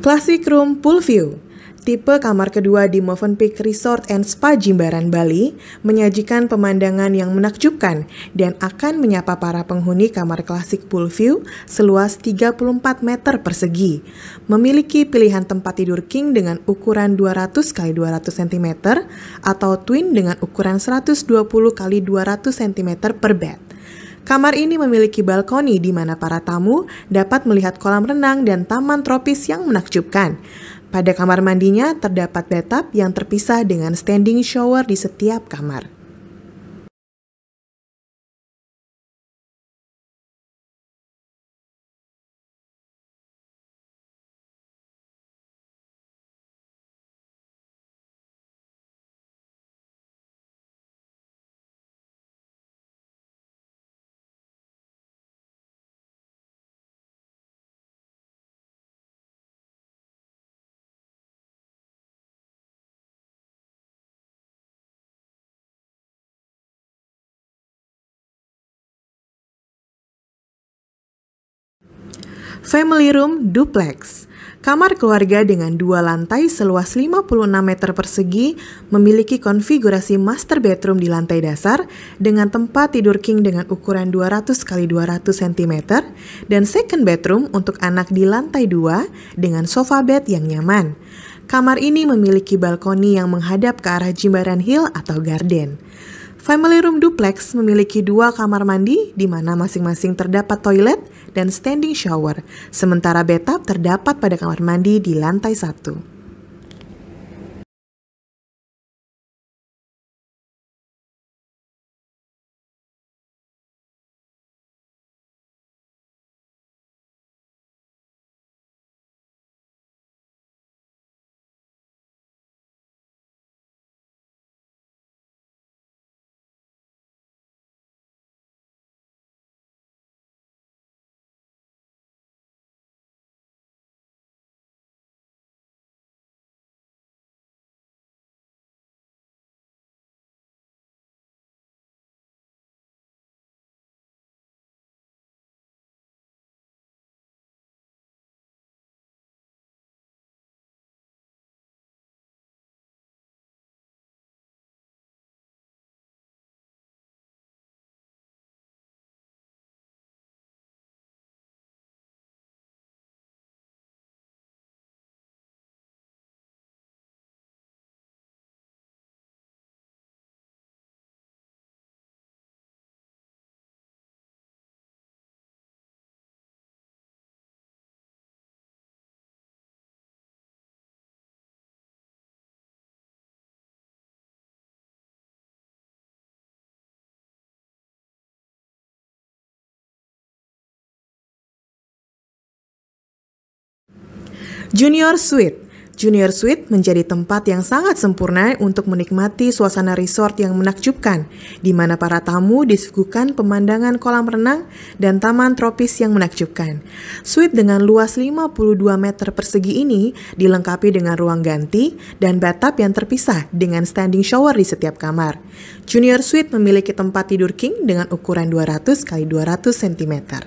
Classic Room Pool View Tipe kamar kedua di Movenpick Resort and Spa Jimbaran, Bali, menyajikan pemandangan yang menakjubkan dan akan menyapa para penghuni kamar klasik pool view seluas 34 meter persegi. Memiliki pilihan tempat tidur king dengan ukuran 200 x 200 cm atau twin dengan ukuran 120 x 200 cm per bed. Kamar ini memiliki balkoni di mana para tamu dapat melihat kolam renang dan taman tropis yang menakjubkan. Pada kamar mandinya terdapat bathtub yang terpisah dengan standing shower di setiap kamar. Family room duplex. Kamar keluarga dengan dua lantai seluas 56 meter persegi memiliki konfigurasi master bedroom di lantai dasar dengan tempat tidur king dengan ukuran 200 x 200 cm dan second bedroom untuk anak di lantai dua dengan sofa bed yang nyaman. Kamar ini memiliki balkoni yang menghadap ke arah Jimbaran Hill atau Garden. Family room duplex memiliki dua kamar mandi di mana masing-masing terdapat toilet dan standing shower, sementara bathtub terdapat pada kamar mandi di lantai satu. Junior Suite Junior Suite menjadi tempat yang sangat sempurna untuk menikmati suasana resort yang menakjubkan, di mana para tamu disuguhkan pemandangan kolam renang dan taman tropis yang menakjubkan. Suite dengan luas 52 meter persegi ini dilengkapi dengan ruang ganti dan bathtub yang terpisah dengan standing shower di setiap kamar. Junior Suite memiliki tempat tidur king dengan ukuran 200 x 200 cm.